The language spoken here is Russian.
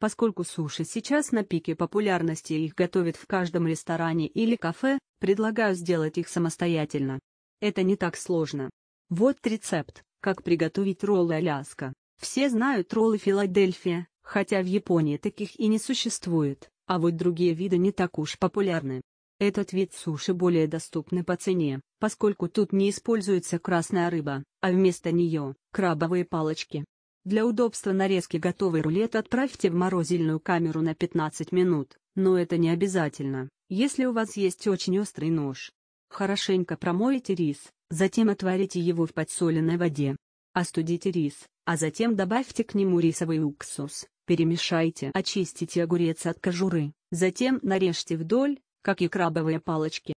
Поскольку суши сейчас на пике популярности и их готовят в каждом ресторане или кафе, предлагаю сделать их самостоятельно. Это не так сложно. Вот рецепт, как приготовить роллы Аляска. Все знают роллы Филадельфия, хотя в Японии таких и не существует, а вот другие виды не так уж популярны. Этот вид суши более доступны по цене, поскольку тут не используется красная рыба, а вместо нее – крабовые палочки. Для удобства нарезки готовый рулет отправьте в морозильную камеру на 15 минут, но это не обязательно, если у вас есть очень острый нож. Хорошенько промойте рис, затем отварите его в подсоленной воде. Остудите рис, а затем добавьте к нему рисовый уксус, перемешайте. Очистите огурец от кожуры, затем нарежьте вдоль, как и крабовые палочки.